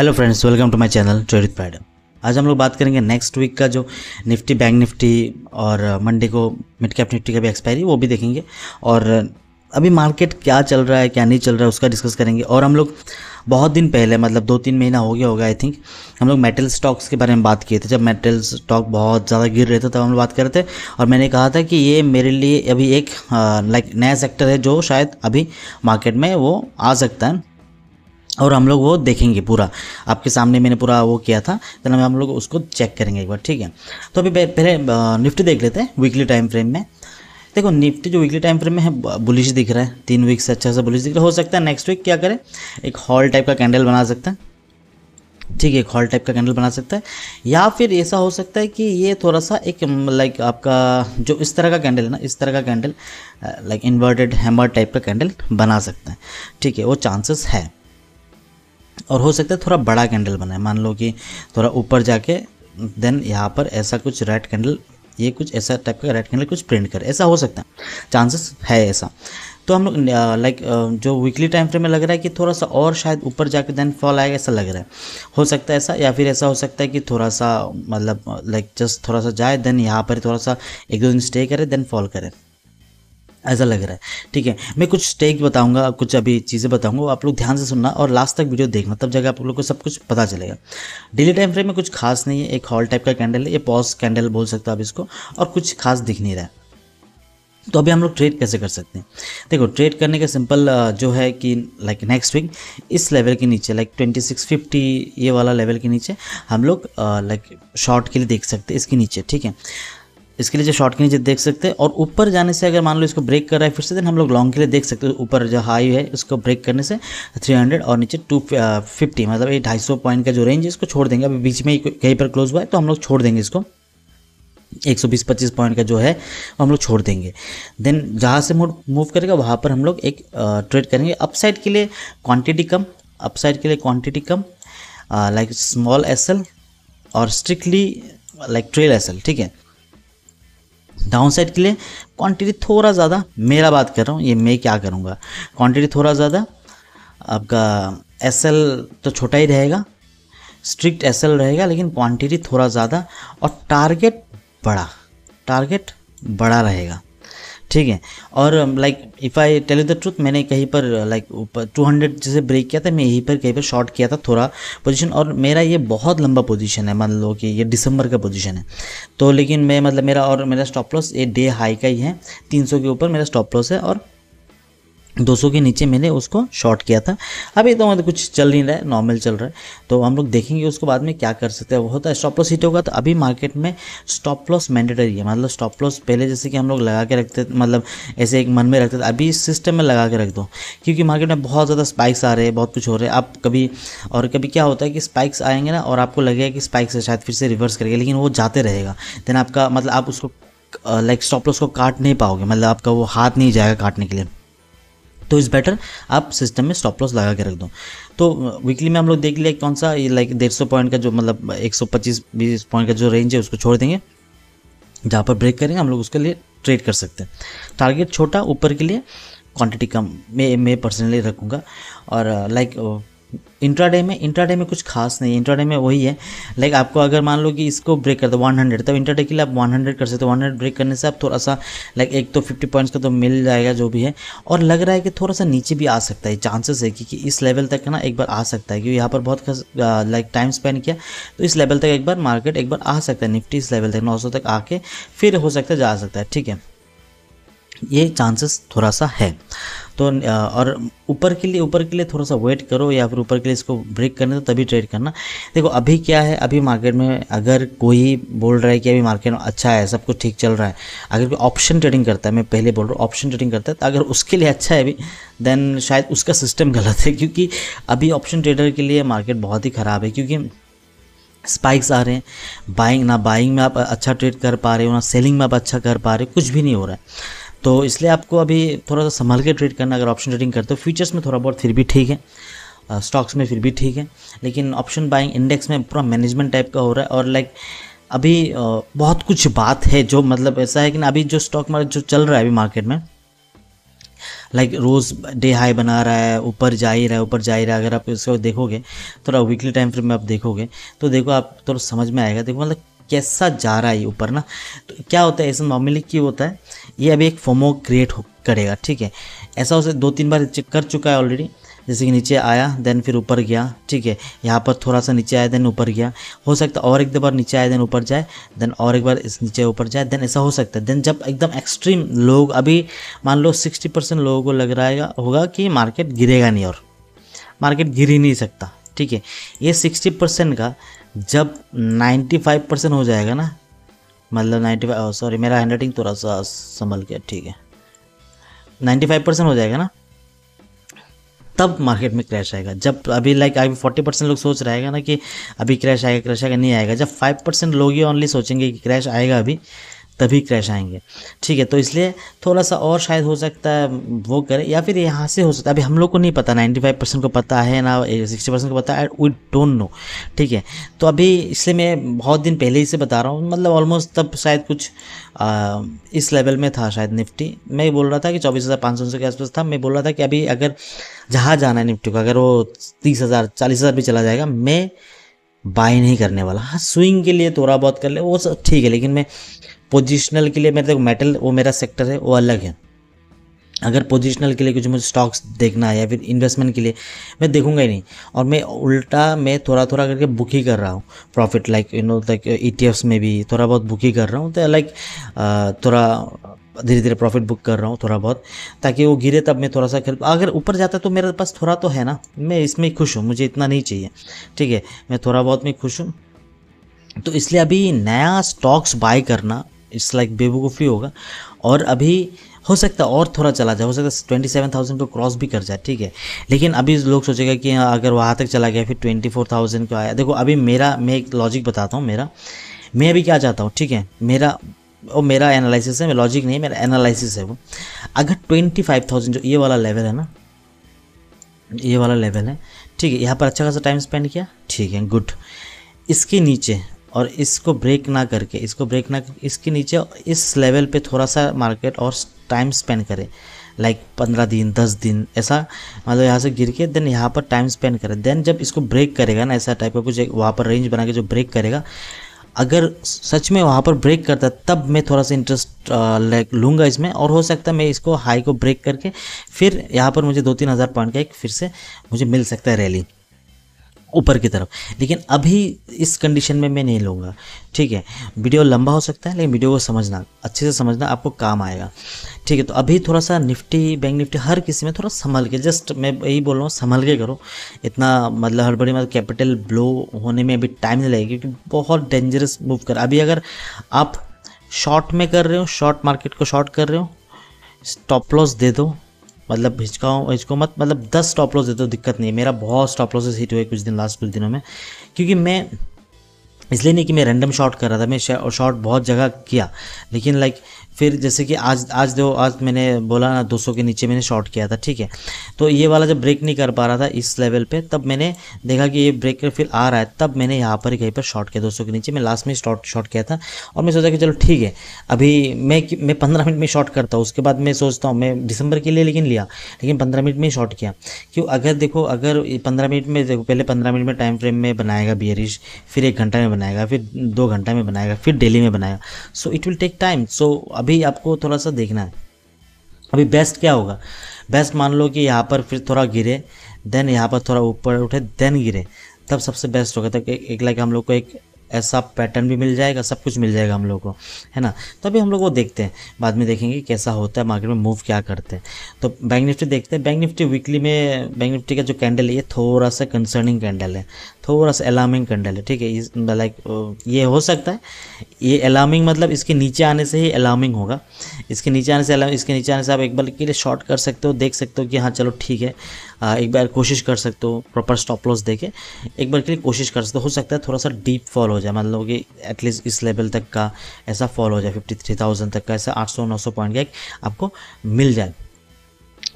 hello friends welcome to my channel चोरित पैड आज हम लोग बात करेंगे नेक्स्ट वीक का जो निफ्टी बैंक निफ्टी और मंडे uh, को मिड कैप निफ्टी का भी एक्सपायरी वो भी देखेंगे और uh, अभी मार्केट क्या चल रहा है क्या नहीं चल रहा है उसका डिस्कस करेंगे और हम लोग बहुत दिन पहले मतलब दो तीन महीना हो गया होगा आई थिंक हम लोग मेटल स्टॉक्स के बारे में बात किए थे जब मेटल स्टॉक बहुत ज़्यादा गिर रहे थे तब हम लोग बात कर रहे थे और मैंने कहा था कि ये मेरे लिए अभी एक लाइक uh, नया सेक्टर है जो शायद अभी मार्केट में वो आ सकता है और हम लोग वो देखेंगे पूरा आपके सामने मैंने पूरा वो किया था देन तो हम लोग उसको चेक करेंगे एक बार ठीक है तो अभी पहले निफ्टी देख लेते हैं वीकली टाइम फ्रेम में देखो निफ्टी जो वीकली टाइम फ्रेम में है बुलिश दिख रहा है तीन वीक से अच्छा सा बुलिश दिख रहा है हो सकता है नेक्स्ट वीक क्या करें एक हॉल टाइप का कैंडल बना सकता है ठीक है एक हॉल टाइप का कैंडल बना सकता है या फिर ऐसा हो सकता है कि ये थोड़ा सा एक लाइक आपका जो इस तरह का कैंडल है ना इस तरह का candle like inverted hammer type का कैंडल बना सकता है ठीक है वो चांसेस है और हो सकता है थोड़ा बड़ा कैंडल बनाए मान लो कि थोड़ा ऊपर जाके देन यहाँ पर ऐसा कुछ रेड कैंडल ये कुछ ऐसा टाइप का रेड कैंडल कुछ प्रिंट करे ऐसा हो सकता है चांसेस है ऐसा तो हम लोग लाइक जो वीकली टाइम फ्रेम में लग रहा है कि थोड़ा सा और शायद ऊपर जाके देन फॉल आएगा ऐसा लग रहा है हो सकता है ऐसा या फिर ऐसा हो सकता है कि थोड़ा सा मतलब लाइक जस्ट थोड़ा सा जाए देन यहाँ पर थोड़ा सा एक दो दिन स्टे करे देन फॉल करें ऐसा लग रहा है ठीक है मैं कुछ टेक बताऊंगा कुछ अभी चीज़ें बताऊंगा आप लोग ध्यान से सुनना और लास्ट तक वीडियो देखना तब जाकर आप लोग को सब कुछ पता चलेगा डेली टाइम फ्रेम में कुछ खास नहीं है एक हॉल टाइप का कैंडल है ये पॉज कैंडल बोल सकते हो आप इसको और कुछ खास दिख नहीं रहा है तो अभी हम लोग ट्रेड कैसे कर सकते हैं देखो ट्रेड करने का सिंपल जो है कि लाइक नेक्स्ट वीक इस लेवल के नीचे लाइक 2650 ये वाला लेवल के नीचे हम लोग लाइक शॉर्ट के लिए देख सकते हैं इसके नीचे ठीक है इसके लिए जो शॉर्ट के नीचे देख सकते हैं और ऊपर जाने से अगर मान लो इसको ब्रेक कर रहा है फिर से देन हम लोग लॉन्ग के लिए देख सकते हैं ऊपर जो हाई है उसको ब्रेक करने से 300 और नीचे 250 uh, मतलब ये सौ पॉइंट का जो रेंज है इसको छोड़ देंगे अभी बीच में कहीं पर क्लोज हुआ है तो हम लोग छोड़ देंगे इसको 120-25 पॉइंट का जो है हम लोग छोड़ देंगे देन जहाँ से मूव करेगा वहाँ पर हम लोग एक ट्रेड uh, करेंगे अपसाइड के लिए क्वान्टिटी कम अपसाइड के लिए क्वान्टिटी कम लाइक स्मॉल एसल और स्ट्रिक्टली लाइक ट्रेल एसल ठीक है डाउन साइड के लिए क्वांटिटी थोड़ा ज़्यादा मेरा बात कर रहा हूँ ये मैं क्या करूँगा क्वांटिटी थोड़ा ज़्यादा आपका एस तो छोटा ही रहेगा स्ट्रिक्ट एस रहेगा लेकिन क्वांटिटी थोड़ा ज़्यादा और टारगेट बड़ा टारगेट बड़ा रहेगा ठीक है और like if I tell the truth मैंने कहीं पर लाइक uh, ऊपर टू हंड्रेड जैसे ब्रेक किया था मैं यहीं पर कहीं पर शॉर्ट किया था थोड़ा पोजीशन और मेरा ये बहुत लंबा पोजीशन है मान लो कि ये दिसंबर का पोजीशन है तो लेकिन मैं मतलब मेरा और मेरा स्टॉप लॉस ये डे हाई का ही है तीन के ऊपर मेरा स्टॉप लॉस है और 200 के नीचे मैंने उसको शॉर्ट किया था अभी तो मतलब कुछ चल नहीं रहा है नॉर्मल चल रहा है तो हम लोग देखेंगे उसको बाद में क्या कर सकते हैं वो होता है स्टॉप लॉस हिट होगा तो अभी मार्केट में स्टॉप लॉस मैंडेटरी है मतलब स्टॉप लॉस पहले जैसे कि हम लोग लगा के रखते मतलब ऐसे एक मन में रखते थे अभी सिस्टम में लगा के रख दो क्योंकि मार्केट में बहुत ज़्यादा स्पाइक्स आ रहे हैं बहुत कुछ हो रहे हैं आप कभी और कभी क्या होता है कि स्पाइक्स आएंगे ना और आपको लगेगा कि स्पाइक्स है शायद फिर से रिवर्स करेगा लेकिन वो जाते रहेगा देन आपका मतलब आप उसको लाइक स्टॉप लॉस को काट नहीं पाओगे मतलब आपका वो हाथ नहीं जाएगा काटने के लिए तो इज़ बेटर आप सिस्टम में स्टॉप लॉस लगा के रख दो तो वीकली uh, में हम लोग देख लिया कौन सा लाइक डेढ़ सौ पॉइंट का जो मतलब एक सौ पच्चीस बीस पॉइंट का जो रेंज है उसको छोड़ देंगे जहाँ पर ब्रेक करेंगे हम लोग उसके लिए ट्रेड कर सकते हैं टारगेट छोटा ऊपर के लिए क्वांटिटी कम मैं मैं पर्सनली रखूँगा और लाइक uh, uh, इंट्राडे में इंट्राडे में कुछ खास नहीं है इंट्राडे में वही है लाइक आपको अगर मान लो कि इसको ब्रेक कर दो वन हंड्रेड तब इंट्राडे के लिए आप वन हंड्रेड कर सकते हो वन हंड्रेड ब्रेक करने से आप थोड़ा सा लाइक एक तो फिफ्टी पॉइंट्स का तो मिल जाएगा जो भी है और लग रहा है कि थोड़ा सा नीचे भी आ सकता है चांसेस है कि, कि इस लेवल तक ना एक बार आ सकता है क्योंकि यहाँ पर बहुत लाइक टाइम स्पेंड किया तो इस लेवल तक एक बार मार्केट एक बार आ सकता है निफ्टी इस लेवल तक नौ तक आके फिर हो सकता है जा सकता है ठीक है ये चांसेस थोड़ा सा है तो और ऊपर के लिए ऊपर के लिए थोड़ा सा वेट करो या फिर ऊपर के लिए इसको ब्रेक करने तो तभी ट्रेड करना देखो अभी क्या है अभी मार्केट में अगर कोई बोल रहा है कि अभी मार्केट अच्छा है सब कुछ ठीक चल रहा है अगर कोई ऑप्शन ट्रेडिंग करता है मैं पहले बोल रहा हूँ ऑप्शन ट्रेडिंग करता है तो अगर उसके लिए अच्छा है अभी देन शायद उसका सिस्टम गलत है क्योंकि अभी ऑप्शन ट्रेडर के लिए मार्केट बहुत ही ख़राब है क्योंकि स्पाइक्स आ रहे हैं बाइंग ना बाइंग में आप अच्छा ट्रेड कर पा रहे हो ना सेलिंग में आप अच्छा कर पा रहे हो कुछ भी नहीं हो रहा है तो इसलिए आपको अभी थोड़ा सा संभाल के ट्रेड करना अगर ऑप्शन ट्रेडिंग करते हो फ्यूचर्स में थोड़ा बहुत फिर भी ठीक है स्टॉक्स में फिर भी ठीक है लेकिन ऑप्शन बाइंग इंडेक्स में पूरा मैनेजमेंट टाइप का हो रहा है और लाइक अभी बहुत कुछ बात है जो मतलब ऐसा है कि अभी जो स्टॉक मार्केट जो चल रहा है अभी मार्केट में लाइक like, रोज़ डे हाई बना रहा है ऊपर जा ही रहा है ऊपर जा ही रहा है अगर आप इसको देखोगे थोड़ा वीकली टाइम फ्रेम में आप देखोगे तो देखो आप थोड़ा समझ में आएगा देखो मतलब कैसा जा रहा है ऊपर ना तो क्या होता है ऐसा नॉर्मली क्यों होता है ये अभी एक फोमो क्रिएट करेगा ठीक है ऐसा उसे दो तीन बार चेक कर चुका है ऑलरेडी जैसे कि नीचे आया देन फिर ऊपर गया ठीक है यहाँ पर थोड़ा सा नीचे आया देन ऊपर गया हो सकता है और एक दो बार नीचे आया देन ऊपर जाए देन और एक बार इस नीचे ऊपर जाए देन ऐसा हो सकता है देन जब एकदम एक्सट्रीम लोग अभी मान लो सिक्सटी परसेंट लोगों को लग रहा होगा कि मार्केट गिरेगा नहीं और मार्केट गिर ही नहीं सकता ठीक है ये सिक्सटी परसेंट का जब 95 परसेंट हो जाएगा ना मतलब 95 सॉरी मेरा हैंड राइटिंग थोड़ा सा संभल गया ठीक है 95 परसेंट हो जाएगा ना तब मार्केट में क्रैश आएगा जब अभी लाइक अभी फोर्टी परसेंट लोग सोच रहेगा ना कि अभी क्रैश आएगा क्रैश आएगा नहीं आएगा जब फाइव परसेंट लोग ही ओनली सोचेंगे कि क्रैश आएगा अभी तभी क्रैश आएंगे ठीक है तो इसलिए थोड़ा सा और शायद हो सकता है वो करें या फिर यहाँ से हो सकता है अभी हम लोग को नहीं पता 95 परसेंट को पता है ना 60 परसेंट को पता है वी डोंट नो ठीक है तो अभी इसलिए मैं बहुत दिन पहले ही से बता रहा हूँ मतलब ऑलमोस्ट तब शायद कुछ आ, इस लेवल में था शायद निफ्टी मैं बोल रहा था कि चौबीस हज़ार पाँच सौ के आसपास था मैं बोल रहा था कि अभी अगर जहाँ जाना है निफ्टी को अगर वो तीस हज़ार चालीस हज़ार भी चला जाएगा मैं बाय नहीं करने वाला हाँ स्विंग के लिए थोड़ा बहुत कर ले वो सब ठीक है लेकिन मैं पोजिशनल के लिए मेरे मेटल वो मेरा सेक्टर है वो अलग है अगर पोजिशनल के लिए कुछ मुझे स्टॉक्स देखना है या फिर इन्वेस्टमेंट के लिए मैं देखूंगा ही नहीं और मैं उल्टा मैं थोड़ा थोड़ा करके बुक ही कर रहा हूँ profit like you know like ई में भी थोड़ा बहुत बुक ही कर रहा हूँ तो लाइक थोड़ा धीरे धीरे प्रॉफिट बुक कर रहा हूँ थोड़ा बहुत ताकि वो गिरे तब मैं थोड़ा सा खरीद अगर ऊपर जाता तो मेरे पास थोड़ा तो है ना मैं इसमें ही खुश हूँ मुझे इतना नहीं चाहिए ठीक है मैं थोड़ा बहुत मैं खुश हूँ तो इसलिए अभी नया स्टॉक्स बाय करना इट्स लाइक बेवकूफ़ी होगा और अभी हो सकता है और थोड़ा चला जाए हो सकता है ट्वेंटी सेवन थाउजेंड को क्रॉस भी कर जाए ठीक है लेकिन अभी लोग सोचेगा कि हाँ, अगर वहाँ तक चला गया फिर ट्वेंटी फोर थाउजेंड को आया देखो अभी मेरा मैं एक लॉजिक बताता हूँ मेरा मैं अभी क्या चाहता हूँ ठीक है मेरा वो मेरा एनालिसिस है लॉजिक नहीं मेरा एनालिसिस है वो अगर ट्वेंटी फाइव थाउजेंड जो ये वाला लेवल है ना ये वाला लेवल है ठीक है यहाँ पर अच्छा खासा टाइम स्पेंड किया ठीक है गुड इसके नीचे और इसको ब्रेक ना करके इसको ब्रेक ना इसके नीचे इस लेवल पे थोड़ा सा मार्केट और टाइम स्पेंड करें लाइक पंद्रह दिन दस दिन ऐसा मतलब यहाँ से गिर के देन यहाँ पर टाइम स्पेंड करें देन जब इसको ब्रेक करेगा ना ऐसा टाइप का कुछ वहाँ पर रेंज बना के जो ब्रेक करेगा अगर सच में वहाँ पर ब्रेक करता तब मैं थोड़ा सा इंटरेस्ट लाइक लूँगा इसमें और हो सकता है मैं इसको हाई को ब्रेक करके फिर यहाँ पर मुझे दो तीन हज़ार पॉइंट का एक फिर से मुझे मिल सकता है रैली ऊपर की तरफ लेकिन अभी इस कंडीशन में मैं नहीं लूँगा ठीक है वीडियो लंबा हो सकता है लेकिन वीडियो को समझना अच्छे से समझना आपको काम आएगा ठीक है तो अभी थोड़ा सा निफ्टी बैंक निफ्टी हर किसी में थोड़ा संभल के जस्ट मैं यही बोल रहा हूँ संभल के करो इतना मतलब हड़बड़ी मतलब कैपिटल ब्लो होने में अभी टाइम नहीं लगेगा क्योंकि बहुत डेंजरस मूव कर अभी अगर आप शॉर्ट में कर रहे हो शॉर्ट मार्केट को शॉर्ट कर रहे हो स्टॉप लॉस दे दो मतलब हिचका हिचको मत मतलब दस स्टॉप लॉस देते हो दिक्कत नहीं है मेरा बहुत स्टॉप लॉसेस हिट हुए कुछ दिन लास्ट कुछ दिनों में क्योंकि मैं इसलिए नहीं कि मैं रैंडम शॉट कर रहा था मैं शॉट बहुत जगह किया लेकिन लाइक फिर जैसे कि आज आज दो आज मैंने बोला ना 200 के नीचे मैंने शॉर्ट किया था ठीक है तो ये वाला जब ब्रेक नहीं कर पा रहा था इस लेवल पे तब मैंने देखा कि ये ब्रेक फिर आ रहा है तब मैंने यहाँ पर कहीं पर शॉर्ट किया 200 के नीचे मैं लास्ट में शॉर्ट शॉर्ट किया था और मैं सोचा कि चलो ठीक है अभी मैं मैं पंद्रह मिनट में शॉर्ट करता हूँ उसके बाद मैं सोचता हूँ मैं दिसंबर के लिए लेकिन लिया लेकिन पंद्रह मिनट में ही शॉर्ट किया क्यों अगर देखो अगर पंद्रह मिनट में देखो पहले पंद्रह मिनट में टाइम फ्रेम में बनाएगा बियरिश फिर एक घंटा में बनाएगा फिर दो घंटा में बनाएगा फिर डेली में बनाएगा so it will take time so अभी आपको थोड़ा सा देखना है अभी बेस्ट क्या होगा बेस्ट मान लो कि यहाँ पर फिर थोड़ा गिरे देन यहाँ पर थोड़ा ऊपर उठे देन गिरे तब सबसे बेस्ट होगा तब एक, एक लाइक हम लोग को एक ऐसा पैटर्न भी मिल जाएगा सब कुछ मिल जाएगा हम लोग को है ना तो अभी हम लोग वो देखते हैं बाद में देखेंगे कैसा होता है मार्केट में मूव क्या करते हैं तो बैंक निफ्टी देखते हैं बैंक निफ्टी वीकली में बैंक निफ्टी का जो कैंडल है ये थोड़ा सा कंसर्निंग कैंडल है थोड़ा सा अलार्मिंग कैंडल है ठीक है लाइक ये हो सकता है ये अलार्मिंग मतलब इसके नीचे आने से ही अलार्मिंग होगा इसके नीचे आने से इसके नीचे आने से आप एक बार के लिए शॉर्ट कर सकते हो देख सकते हो कि हाँ चलो ठीक है एक बार कोशिश कर सकते हो प्रॉपर स्टॉप लॉस देके एक बार के लिए कोशिश कर सकते हो हो सकता है थोड़ा सा डीप फॉल हो जाए मतलब कि एटलीस्ट इस लेवल तक का ऐसा फॉल हो जाए फिफ्टी थ्री थाउजेंड तक का ऐसा आठ सौ नौ सौ पॉइंट का एक आपको मिल जाए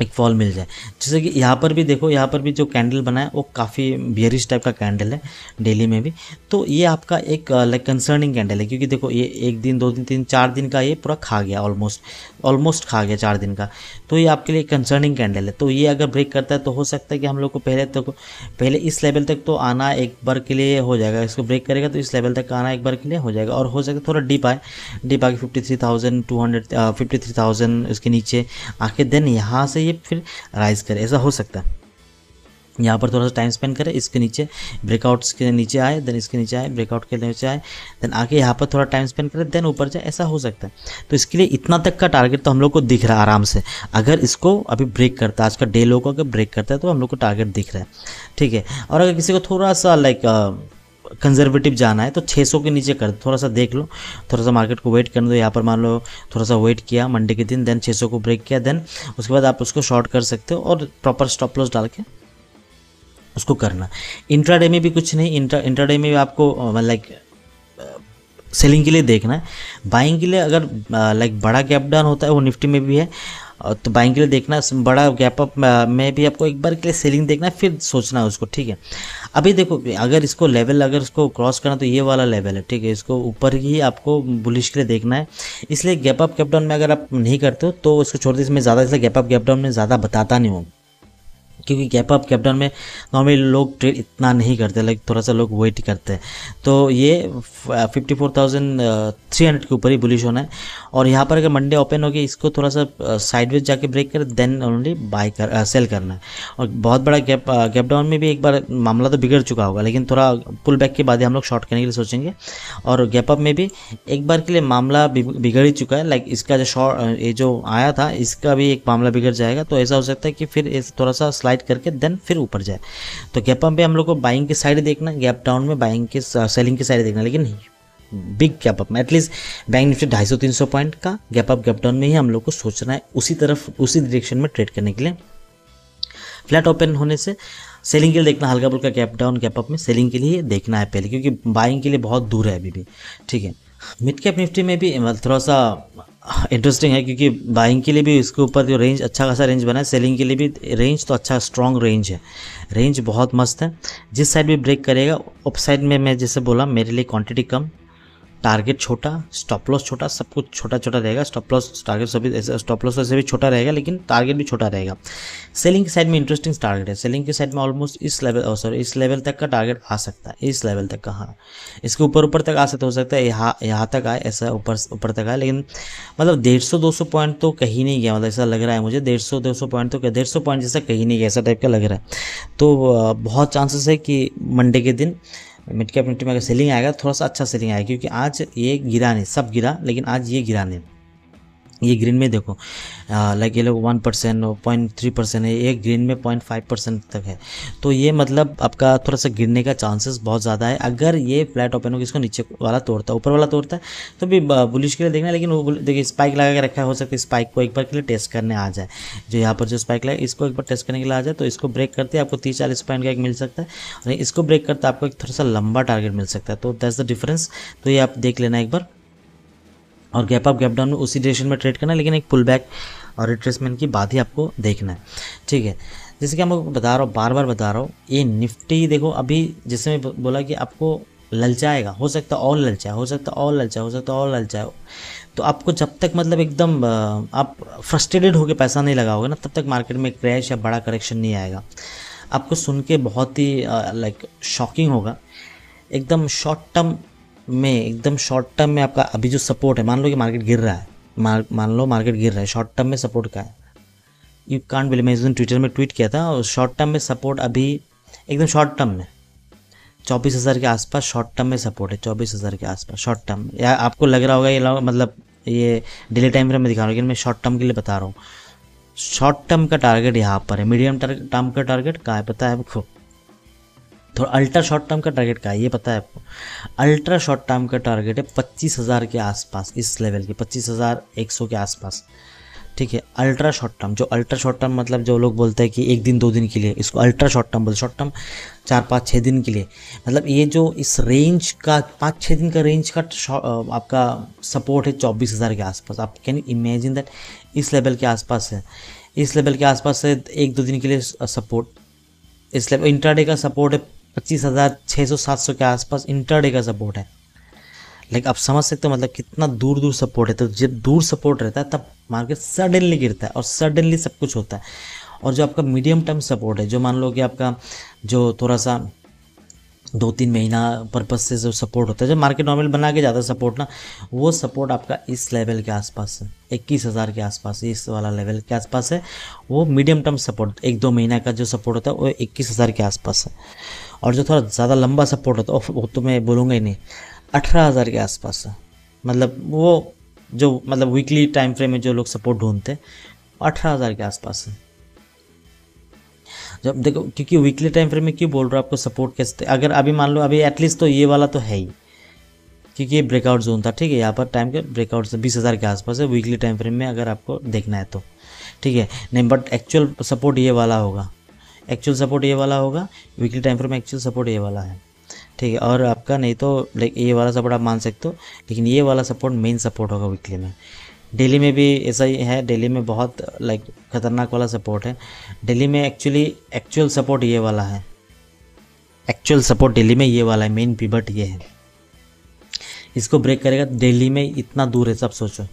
एक फॉल मिल जाए जैसे कि यहाँ पर भी देखो यहाँ पर भी जो कैंडल बना है वो काफ़ी बियरिश टाइप का कैंडल है डेली में भी तो ये आपका एक लाइक कंसर्निंग कैंडल है क्योंकि देखो ये एक दिन दो दिन तीन चार दिन का ये पूरा खा गया ऑलमोस्ट ऑलमोस्ट खा गया चार दिन का तो ये आपके लिए कंसर्निंग कैंडल है तो ये अगर ब्रेक करता है तो हो सकता है कि हम लोग को पहले तक तो, पहले इस लेवल तक तो आना एक बार के लिए हो जाएगा इसको ब्रेक करेगा तो इस लेवल तक आना एक बार के लिए हो जाएगा और हो सकता है थोड़ा डीप आए डीप आके fifty three thousand two hundred fifty three thousand उसके नीचे आके देन यहाँ से ये फिर राइज करे ऐसा हो सकता है यहाँ पर थोड़ा सा टाइम स्पेंड करें इसके नीचे ब्रेकआउट्स के नीचे आए देन इसके नीचे आए ब्रेकआउट के नीचे आए देन आके यहाँ पर थोड़ा टाइम स्पेंड करें देन ऊपर जाए ऐसा हो सकता है तो इसके लिए इतना तक का टारगेट तो हम लोग को दिख रहा है आराम से अगर इसको अभी ब्रेक करता है आज का डे लोग को अगर ब्रेक करता है तो हम लोग को टारगेट दिख रहा है ठीक है और अगर किसी को थोड़ा सा लाइक कंजर्वेटिव जाना है तो 600 के नीचे कर थोड़ा सा देख लो थोड़ा सा मार्केट को वेट करने दो यहाँ पर मान लो थोड़ा सा वेट किया मंडे के दिन देन 600 को ब्रेक किया देन उसके बाद आप उसको शॉर्ट कर सकते हो और प्रॉपर स्टॉप लॉस डाल के उसको करना इंट्राडे में भी कुछ नहीं इंट्रा इंट्राडे में भी आपको लाइक मतलब सेलिंग के लिए देखना है बाइंग के लिए अगर लाइक बड़ा गैप डाउन होता है वो निफ्टी में भी है तो बाइंग के लिए देखना बड़ा गैप अप में भी आपको एक बार के लिए सेलिंग देखना फिर सोचना है उसको ठीक है अभी देखो अगर इसको लेवल अगर इसको क्रॉस करना तो ये वाला लेवल है ठीक है इसको ऊपर ही आपको बुलिश के लिए देखना है इसलिए गैप अप गैप डाउन में अगर आप नहीं करते हो तो इसको छोड़ दीजिए इसमें ज़्यादा इसलिए गैप अप गैप डाउन में ज़्यादा बताता नहीं हूँ क्योंकि गैप अप गैप डाउन में नॉर्मली लोग ट्रेड इतना नहीं करते लाइक थोड़ा सा लोग वेट करते हैं तो ये 54,300 uh, uh, के ऊपर ही बुलिश होना है और यहाँ पर अगर मंडे ओपन हो गया इसको थोड़ा सा साइडवेज uh, जाके ब्रेक कर देन ओनली बाय कर आ, सेल करना है और बहुत बड़ा गैप गैप डाउन में भी एक बार मामला तो बिगड़ चुका होगा लेकिन थोड़ा पुल बैक के बाद ही हम लोग शॉर्ट करने के लिए सोचेंगे और गैप अप में भी एक बार के लिए मामला बिगड़ ही चुका है लाइक इसका जो शॉर्ट ये जो आया था इसका भी एक मामला बिगड़ जाएगा तो ऐसा हो सकता है कि फिर थोड़ा सा स्लाइड डिवाइड करके देन फिर ऊपर जाए तो गैप अप में हम लोग को बाइंग की साइड देखना गैप डाउन में बाइंग के सेलिंग uh, की साइड देखना लेकिन बिग गैप अप में एटलीस्ट बैंक निफ्टी ढाई सौ तीन सौ पॉइंट का गैप अप गैप डाउन में ही हम लोग को सोचना है उसी तरफ उसी डायरेक्शन में ट्रेड करने के लिए फ्लैट ओपन होने से सेलिंग के लिए देखना हल्का फुल्का गैप डाउन गैप अप में सेलिंग के लिए देखना है पहले क्योंकि बाइंग के लिए बहुत दूर है अभी भी ठीक है मिड कैप निफ्टी में भी थोड़ा सा इंटरेस्टिंग है क्योंकि बाइंग के लिए भी इसके ऊपर जो रेंज अच्छा खासा रेंज बना है सेलिंग के लिए भी रेंज तो अच्छा स्ट्रॉन्ग रेंज है रेंज बहुत मस्त है जिस साइड भी ब्रेक करेगा उप साइड में मैं जैसे बोला मेरे लिए क्वांटिटी कम टारगेट छोटा स्टॉप लॉस छोटा सब कुछ छोटा छोटा रहेगा स्टॉप लॉस टारगेट सभी स्टॉप लॉस वैसे भी छोटा रहेगा लेकिन टारगेट भी छोटा रहेगा सेलिंग की साइड में इंटरेस्टिंग टारगेट है सेलिंग की साइड में ऑलमोस्ट इस लेवल सॉरी oh, इस लेवल तक का टारगेट आ सकता है इस लेवल तक का हाँ इसके ऊपर ऊपर तक आ सकता हो सकता है यहाँ यहाँ तक आए ऐसा ऊपर ऊपर तक आए लेकिन मतलब डेढ़ सौ दो सौ पॉइंट तो कहीं नहीं गया मतलब ऐसा लग रहा है मुझे डेढ़ सौ दो सौ पॉइंट तो डेढ़ सौ पॉइंट जैसा कहीं नहीं गया ऐसा टाइप का लग रहा है तो बहुत चांसेस है कि मंडे के दिन मिड कैप निफ्टी में अगर सेलिंग आएगा थोड़ा सा अच्छा सेलिंग आएगा क्योंकि आज ये गिरा नहीं सब गिरा लेकिन आज ये गिरा नहीं ये ग्रीन में देखो लाइक ये लोग one percent point three percent है ये ग्रीन में पॉइंट फाइव परसेंट तक है तो ये मतलब आपका थोड़ा सा गिरने का चांसेस बहुत ज़्यादा है अगर ये फ्लैट ओपन होगा इसको नीचे वाला तोड़ता है ऊपर वाला तोड़ता है तो भी बुलिश के लिए देखना लेकिन वो देखिए स्पाइक लगा के रखा हो सकता है स्पाइक को एक बार के लिए टेस्ट करने आ जाए जो यहाँ पर जो स्पाइक लगा इसको एक बार टेस्ट करने के लिए आ जाए तो इसको ब्रेक करते आपको तीस चालीस पॉइंट का एक मिल सकता है और इसको ब्रेक करते आपको एक थोड़ा सा लंबा टारगेट मिल सकता है तो दैट्स द डिफरेंस तो ये आप देख लेना एक बार और गैप अप गैप डाउन में उसी डायरेक्शन में ट्रेड करना है लेकिन एक पुल बैक और रिट्रेसमेंट की बात ही आपको देखना है ठीक है जैसे कि हम आपको बता रहा हूँ बार बार बता रहा हूँ ये निफ्टी देखो अभी जैसे मैं बोला कि आपको ललचाएगा हो सकता और ललचाए हो सकता और ललचाए हो सकता और ललचाए तो आपको जब तक मतलब एकदम आप फ्रस्ट्रेटेड होकर पैसा नहीं लगाओगे ना तब तक मार्केट में क्रैश या बड़ा करेक्शन नहीं आएगा आपको सुन के बहुत ही लाइक शॉकिंग होगा एकदम शॉर्ट टर्म में एकदम शॉर्ट टर्म में आपका अभी जो सपोर्ट है मान लो कि मार्केट गिर रहा है मान लो मार्केट गिर रहा है शॉर्ट टर्म में सपोर्ट का है यू कांट बिल मैं इस दिन ट्विटर में ट्वीट किया था और शॉर्ट टर्म में सपोर्ट अभी एकदम शॉर्ट टर्म में चौबीस हज़ार के आसपास शॉर्ट टर्म में सपोर्ट है चौबीस हज़ार के आसपास शॉर्ट टर्म या आपको लग रहा होगा ये मतलब ये डेली टाइम फ्रेम में दिखा रहा हूँ लेकिन मैं शॉर्ट टर्म के लिए बता रहा हूँ शॉर्ट टर्म का टारगेट यहाँ पर है मीडियम टर्म का टारगेट कहाँ है पता है आपको थोड़ा अल्ट्रा शॉर्ट टर्म का टारगेट का है ये पता है आपको अल्ट्रा शॉर्ट टर्म का टारगेट है पच्चीस हज़ार के आसपास इस लेवल के पच्चीस हज़ार एक सौ के आसपास ठीक है अल्ट्रा शॉर्ट टर्म जो अल्ट्रा शॉर्ट टर्म मतलब जो लोग बोलते हैं कि एक दिन दो दिन के लिए इसको अल्ट्रा शॉर्ट टर्म बोलते शॉर्ट टर्म चार पाँच छः दिन के लिए मतलब ये जो इस रेंज का पाँच छः दिन का रेंज का आपका सपोर्ट है चौबीस हज़ार के आसपास आप कैन इमेजिन दैट इस लेवल के आसपास है इस लेवल के आसपास से एक दो दिन के लिए सपोर्ट इस लेवल इंट्राडे का सपोर्ट है पच्चीस हज़ार छः सौ सात सौ के आसपास इंटरडे का सपोर्ट है लेकिन आप समझ सकते हो मतलब कितना दूर दूर सपोर्ट है तो जब दूर सपोर्ट रहता है तब मार्केट सडनली गिरता है और सडनली सब कुछ होता है और जो आपका मीडियम टर्म सपोर्ट है जो मान लो कि आपका जो थोड़ा सा दो तीन महीना पर्पज से जो सपोर्ट होता है जब मार्केट नॉर्मल बना के जाता है सपोर्ट ना वो सपोर्ट आपका इस लेवल के आसपास है इक्कीस हज़ार के आसपास इस वाला लेवल के आसपास है वो मीडियम टर्म सपोर्ट एक दो महीना का जो सपोर्ट होता है वो इक्कीस हज़ार के आसपास है और जो थोड़ा ज़्यादा लंबा सपोर्ट होता है वो तो मैं बोलूँगा ही नहीं अठारह हज़ार के आसपास मतलब वो जो मतलब वीकली टाइम फ्रेम में जो लोग सपोर्ट ढूंढते हैं अठारह हज़ार के आसपास है जब देखो क्योंकि वीकली टाइम फ्रेम में क्यों बोल रहा हूँ आपको सपोर्ट कैसे अगर अभी मान लो अभी एटलीस्ट तो ये वाला तो है ही क्योंकि ये ब्रेकआउट जोन था ठीक है यहाँ पर टाइम के ब्रेकआउट से बीस हज़ार के आसपास है वीकली टाइम फ्रेम में अगर आपको देखना है तो ठीक है नहीं बट एक्चुअल सपोर्ट ये वाला होगा एक्चुअल सपोर्ट ये वाला होगा weekly time frame actual support ये वाला है ठीक है और आपका नहीं तो लाइक ये वाला सपोर्ट आप मान सकते हो लेकिन ये वाला सपोर्ट मेन सपोर्ट होगा वीकली में डेली में भी ऐसा ही है डेली में बहुत लाइक ख़तरनाक वाला सपोर्ट है डेली में एक्चुअली एक्चुअल सपोर्ट ये वाला है एक्चुअल सपोर्ट डेली में ये वाला है मेन पिवट ये है इसको ब्रेक करेगा डेली में इतना दूर है सब सोचो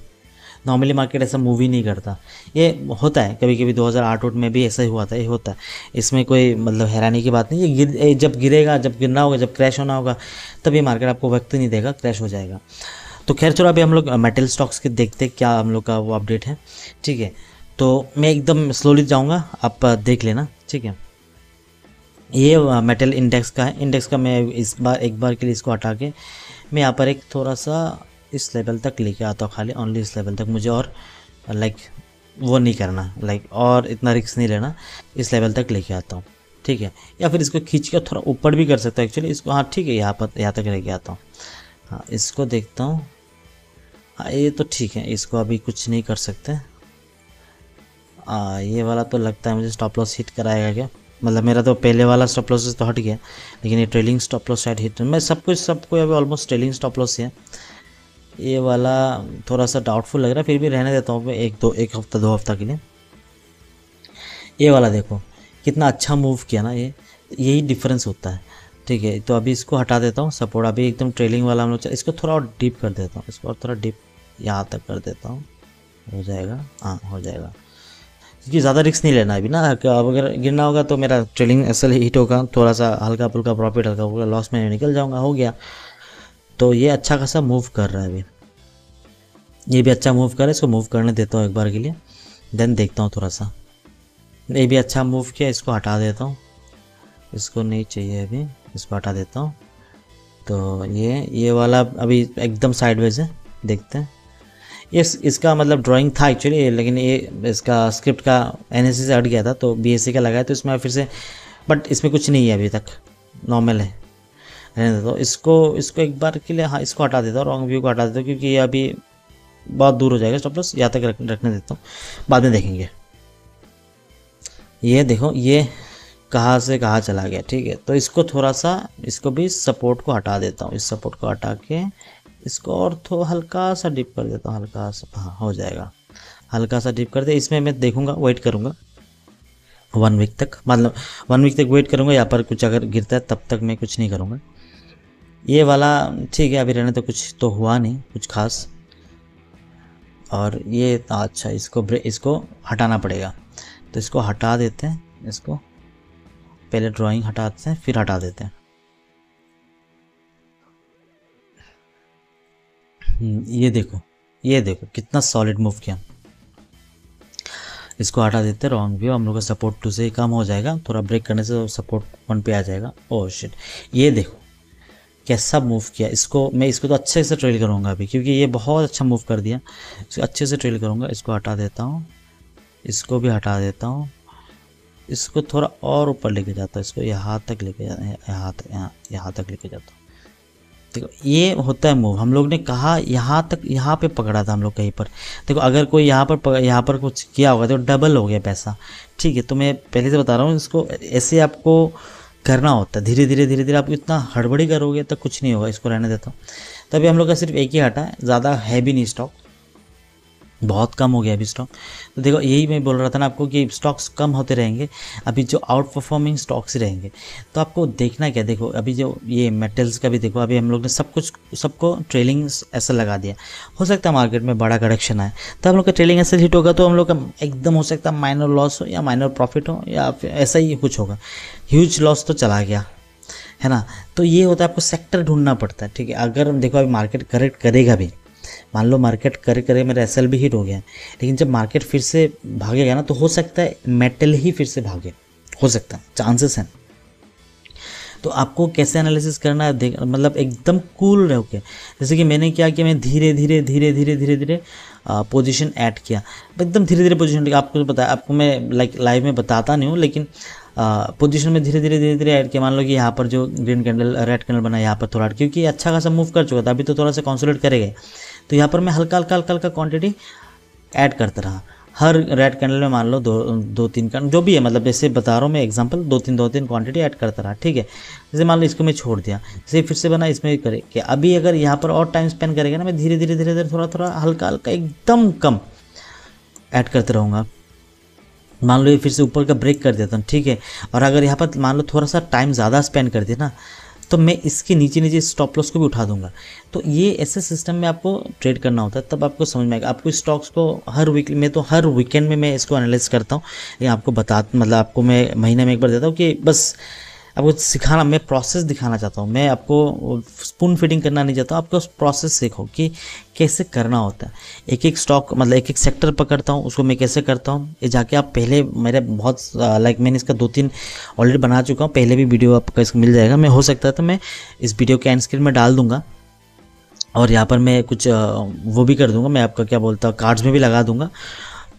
नॉर्मली मार्केट ऐसा मूव ही नहीं करता ये होता है कभी कभी 2008 हज़ार में भी ऐसा ही हुआ था ये होता है इसमें कोई मतलब हैरानी की बात नहीं ये गिर जब गिरेगा जब गिरना होगा जब क्रैश होना होगा तब ये मार्केट आपको वक्त नहीं देगा क्रैश हो जाएगा तो खैर चलो अभी हम लोग मेटल स्टॉक्स के देखते क्या हम लोग का वो अपडेट है ठीक है तो मैं एकदम स्लोली जाऊँगा आप देख लेना ठीक है ये मेटल इंडेक्स का है इंडेक्स का मैं इस बार एक बार के लिए इसको हटा के मैं यहाँ पर एक थोड़ा सा इस लेवल तक लेके आता हूँ खाली ओनली इस लेवल तक मुझे और लाइक वो नहीं करना लाइक और इतना रिक्स नहीं लेना इस लेवल तक लेके आता हूँ ठीक है या फिर इसको खींच के थोड़ा ऊपर भी कर सकता हूँ एक्चुअली इसको हाँ ठीक है यहाँ पर यहाँ तक लेके आता हूँ हाँ इसको देखता हूँ हाँ ये तो ठीक है इसको अभी कुछ नहीं कर सकते आ, हाँ, ये वाला तो लगता है मुझे स्टॉप लॉस हिट कराएगा क्या मतलब मेरा तो पहले वाला स्टॉप लॉस तो हट गया लेकिन ये ट्रेलिंग स्टॉप लॉस शायद हिट मैं सब कुछ सबको अभी ऑलमोस्ट ट्रेलिंग स्टॉप लॉस है ये वाला थोड़ा सा डाउटफुल लग रहा है फिर भी रहने देता हूँ मैं एक दो एक हफ्ता दो हफ्ता के लिए ये वाला देखो कितना अच्छा मूव किया ना ये यही डिफरेंस होता है ठीक है तो अभी इसको हटा देता हूँ सपोर्ट अभी एकदम ट्रेलिंग वाला हम लोग इसको थोड़ा और डीप कर देता हूँ इसको और थोड़ा डीप यहाँ तक कर देता हूँ हो जाएगा हाँ हो जाएगा क्योंकि ज़्यादा रिस्क नहीं लेना अभी ना अब अगर गिरना होगा तो मेरा ट्रेलिंग असल हिट होगा थोड़ा सा हल्का फुल्का प्रॉफिट हल्का फुल्का लॉस में निकल जाऊँगा हो गया तो ये अच्छा खासा मूव कर रहा है अभी ये भी अच्छा मूव कर है इसको मूव करने देता हूँ एक बार के लिए देन देखता हूँ थोड़ा सा ये भी अच्छा मूव किया इसको हटा देता हूँ इसको नहीं चाहिए अभी इसको हटा देता हूँ तो ये ये वाला अभी एकदम साइडवेज है देखते हैं ये इस, इसका मतलब ड्राइंग था एक्चुअली लेकिन ये इसका स्क्रिप्ट का एन से हट गया था तो बी का लगाया तो इसमें फिर से बट इसमें कुछ नहीं है अभी तक नॉर्मल है रहने देता तो हूँ इसको इसको एक बार के लिए हाँ इसको हटा देता हूँ रॉन्ग व्यू को हटा देता हूँ क्योंकि ये अभी बहुत दूर हो जाएगा स्टॉप लॉस यहाँ तक रखने देता हूँ बाद में देखेंगे ये देखो ये कहाँ से कहाँ चला गया ठीक है तो इसको थोड़ा सा इसको भी सपोर्ट को हटा देता हूँ इस सपोर्ट को हटा के इसको और थो हल्का सा डिप कर देता हूँ हल्का सा हाँ हो जाएगा हल्का सा डिप कर दे इसमें मैं देखूँगा वेट करूँगा वन वीक तक मतलब वन वीक तक वेट करूँगा यहाँ पर कुछ अगर गिरता है तब तक मैं कुछ नहीं करूँगा ये वाला ठीक है अभी रहने तो कुछ तो हुआ नहीं कुछ खास और ये अच्छा इसको इसको हटाना पड़ेगा तो इसको हटा देते हैं इसको पहले ड्राइंग हटाते हैं फिर हटा देते हैं हम्म, ये देखो ये देखो कितना सॉलिड मूव किया इसको हटा देते हैं रॉन्ग व्यू हम लोग का सपोर्ट टू से ही कम हो जाएगा थोड़ा ब्रेक करने से सपोर्ट वन पे आ जाएगा ओह oh शिट ये देखो कैसा मूव किया इसको मैं इसको तो अच्छे से ट्रेल करूँगा अभी क्योंकि ये बहुत अच्छा मूव कर दिया इसको अच्छे से ट्रेल करूँगा इसको हटा देता हूँ इसको भी हटा देता हूँ इसको थोड़ा और ऊपर लेके जाता हूँ इसको यहाँ तक लेके जाता यहाँ तक यहाँ यहाँ तक लेके जाता हूँ देखो ये होता है मूव हम लोग ने कहा यहाँ तक यहाँ पे पकड़ा था हम लोग कहीं पर देखो अगर कोई यहाँ पर यहाँ पर कुछ किया होगा तो डबल हो गया पैसा ठीक है तो मैं पहले से बता रहा हूँ इसको ऐसे आपको करना होता है धीरे धीरे धीरे धीरे आप इतना हड़बड़ी करोगे तो कुछ नहीं होगा इसको रहने देता हूँ तभी हम लोग का सिर्फ एक ही आटा है ज़्यादा है भी नहीं स्टॉक बहुत कम हो गया अभी स्टॉक तो देखो यही मैं बोल रहा था ना आपको कि स्टॉक्स कम होते रहेंगे अभी जो आउट परफॉर्मिंग स्टॉक्स रहेंगे तो आपको देखना क्या देखो अभी जो ये मेटल्स का भी देखो अभी हम लोग ने सब कुछ सबको ट्रेलिंग ऐसा लगा दिया हो सकता है मार्केट में बड़ा करेक्शन आए तो हम लोग का ट्रेलिंग ऐसे हिट होगा तो हम लोग का एकदम हो सकता है माइनर लॉस हो या माइनर प्रॉफिट हो या ऐसा ही कुछ होगा ह्यूज लॉस तो चला गया है ना तो ये होता है आपको सेक्टर ढूंढना पड़ता है ठीक है अगर देखो अभी मार्केट करेक्ट करेगा भी मान लो मार्केट करे करे मेरा एस भी हिट हो गया लेकिन जब मार्केट फिर से भागेगा ना तो हो सकता है मेटल ही फिर से भागे हो सकता है चांसेस हैं तो आपको कैसे एनालिसिस करना है देख मतलब एकदम कूल रह के जैसे कि मैंने क्या किया मैं धीरे धीरे धीरे धीरे धीरे धीरे पोजीशन ऐड किया एकदम धीरे धीरे पोजीशन आपको पता है आपको मैं लाइक लाइव में बताता नहीं हूँ लेकिन पोजीशन में धीरे धीरे धीरे धीरे ऐड किया मान लो कि यहाँ पर जो ग्रीन कैंडल रेड कैंडल बना यहाँ पर थोड़ा क्योंकि अच्छा खासा मूव कर चुका था अभी तो थोड़ा सा कॉन्सोलेट करेगा तो यहाँ पर मैं हल्का हल्का हल्का हल्का क्वान्टिटी ऐड करता रहा हर रेड कैंडल में मान लो दो दो तीन कैंड जो भी है मतलब जैसे बता रहा हूँ मैं एग्जांपल दो तीन दो तीन क्वांटिटी ऐड करता रहा ठीक है जैसे मान लो इसको मैं छोड़ दिया जैसे फिर से बना इसमें करे कि अभी अगर यहाँ पर और टाइम स्पेंड करेगा ना मैं धीरे धीरे धीरे धीरे थोड़ा थोड़ा हल्का हल्का एकदम कम ऐड करता रहूँगा मान लो ये फिर से ऊपर का ब्रेक कर देता हूँ ठीक है और अगर यहाँ पर मान लो थोड़ा सा टाइम ज़्यादा स्पेंड कर दिया ना तो मैं इसके नीचे नीचे स्टॉप लॉस को भी उठा दूंगा तो ये ऐसे सिस्टम में आपको ट्रेड करना होता है तब आपको समझ में आएगा आपको स्टॉक्स को हर वीक में तो हर वीकेंड में मैं इसको एनालिस करता हूँ ये आपको बता मतलब आपको मैं महीने में एक बार देता हूँ कि बस आपको सिखाना मैं प्रोसेस दिखाना चाहता हूँ मैं आपको स्पून फीडिंग करना नहीं चाहता आपको प्रोसेस सीखो कि कैसे करना होता है एक एक स्टॉक मतलब एक एक सेक्टर पकड़ता हूँ उसको मैं कैसे करता हूँ ये जाके आप पहले मेरे बहुत लाइक मैंने इसका दो तीन ऑलरेडी बना चुका हूँ पहले भी वीडियो आपका इसका मिल जाएगा मैं हो सकता है तो मैं इस वीडियो के एंड स्क्रीन में डाल दूँगा और यहाँ पर मैं कुछ वो भी कर दूंगा मैं आपका क्या बोलता कार्ड्स में भी लगा दूंगा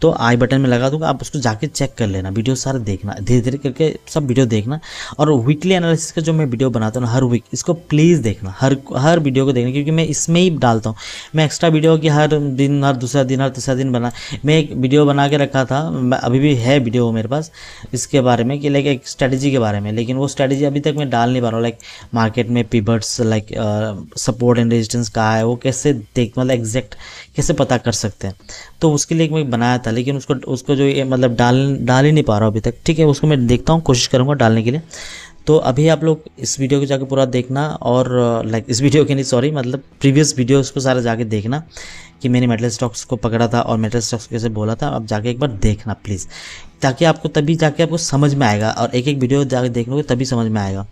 तो आई बटन में लगा दूंगा आप उसको जाके चेक कर लेना वीडियो सारे देखना धीरे धीरे करके सब वीडियो देखना और वीकली एनालिसिस का जो मैं वीडियो बनाता हूँ हर वीक इसको प्लीज़ देखना हर हर वीडियो को देखना क्योंकि मैं इसमें ही डालता हूँ मैं एक्स्ट्रा वीडियो की हर दिन हर दूसरा दिन हर तीसरा दिन बना मैं एक वीडियो बना के रखा था अभी भी है वीडियो मेरे पास इसके बारे में कि लाइक एक स्ट्रैटेजी के बारे में लेकिन वो स्ट्रैटेजी अभी तक मैं डाल नहीं पा रहा हूँ लाइक मार्केट में pivots like support and resistance कहाँ है वो कैसे देख मतलब एग्जैक्ट कैसे पता कर सकते हैं तो उसके लिए मैं बनाया था लेकिन उसको उसको जो मतलब डाल डाल ही नहीं पा रहा अभी तक ठीक है उसको मैं देखता हूँ कोशिश करूँगा डालने के लिए तो अभी आप लोग इस वीडियो को जाके पूरा देखना और लाइक इस वीडियो के नहीं सॉरी मतलब प्रीवियस वीडियो को सारा जाके देखना कि मैंने मेटल स्टॉक्स को पकड़ा था और मेटल स्टॉक्स कैसे बोला था आप जाके एक बार देखना प्लीज़ ताकि आपको तभी जाके आपको समझ में आएगा और एक एक वीडियो जाके लोगे तभी समझ में आएगा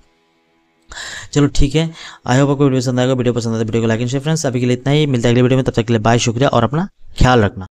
चलो ठीक है आई होप आपको वीडियो पसंद आएगा वीडियो पसंद है तो वीडियो को लाइक एंड शेयर फ्रेंड्स अभी के लिए इतना ही मिलता है अगले वीडियो में तब तक के लिए बाय शुक्रिया और अपना ख्याल रखना